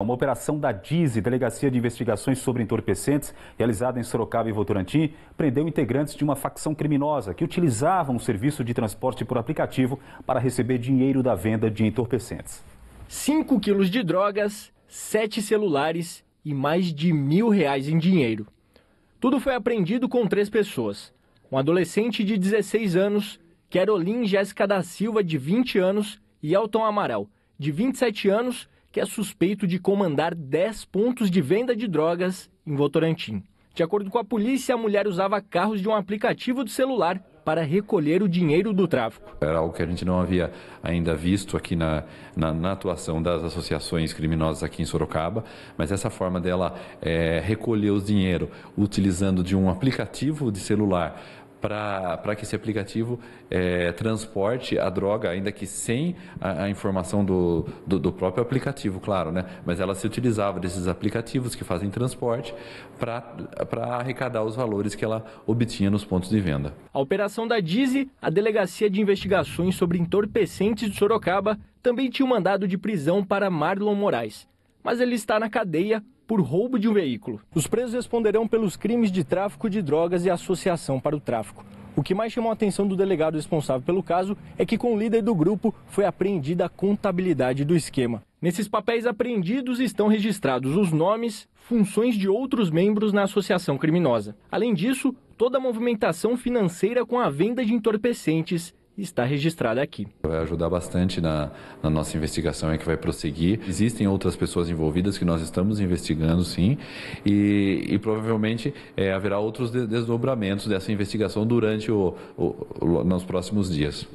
Uma operação da DISE, Delegacia de Investigações sobre Entorpecentes, realizada em Sorocaba e Votorantim, prendeu integrantes de uma facção criminosa que utilizavam o serviço de transporte por aplicativo para receber dinheiro da venda de entorpecentes. 5 quilos de drogas, 7 celulares e mais de mil reais em dinheiro. Tudo foi apreendido com três pessoas. Um adolescente de 16 anos, Carolin Jéssica da Silva, de 20 anos, e Elton Amaral, de 27 anos, que é suspeito de comandar 10 pontos de venda de drogas em Votorantim. De acordo com a polícia, a mulher usava carros de um aplicativo do celular para recolher o dinheiro do tráfico. Era algo que a gente não havia ainda visto aqui na, na, na atuação das associações criminosas aqui em Sorocaba, mas essa forma dela é, recolher os dinheiro utilizando de um aplicativo de celular para que esse aplicativo é, transporte a droga, ainda que sem a, a informação do, do, do, próprio aplicativo, claro, né? Mas ela se utilizava desses aplicativos que fazem transporte para arrecadar os valores que ela obtinha nos pontos de venda. A operação da Dizi, a Delegacia de Investigações sobre Entorpecentes de Sorocaba, também tinha um mandado de prisão para Marlon Moraes, mas ele está na cadeia por roubo de um veículo. Os presos responderão pelos crimes de tráfico de drogas e associação para o tráfico. O que mais chamou a atenção do delegado responsável pelo caso é que, com o líder do grupo, foi apreendida a contabilidade do esquema. Nesses papéis apreendidos estão registrados os nomes, funções de outros membros na associação criminosa. Além disso, toda a movimentação financeira com a venda de entorpecentes está registrada aqui. Vai ajudar bastante na, na nossa investigação é que vai prosseguir. Existem outras pessoas envolvidas que nós estamos investigando, sim, e, e provavelmente é, haverá outros desdobramentos dessa investigação durante o, o, o, nos próximos dias.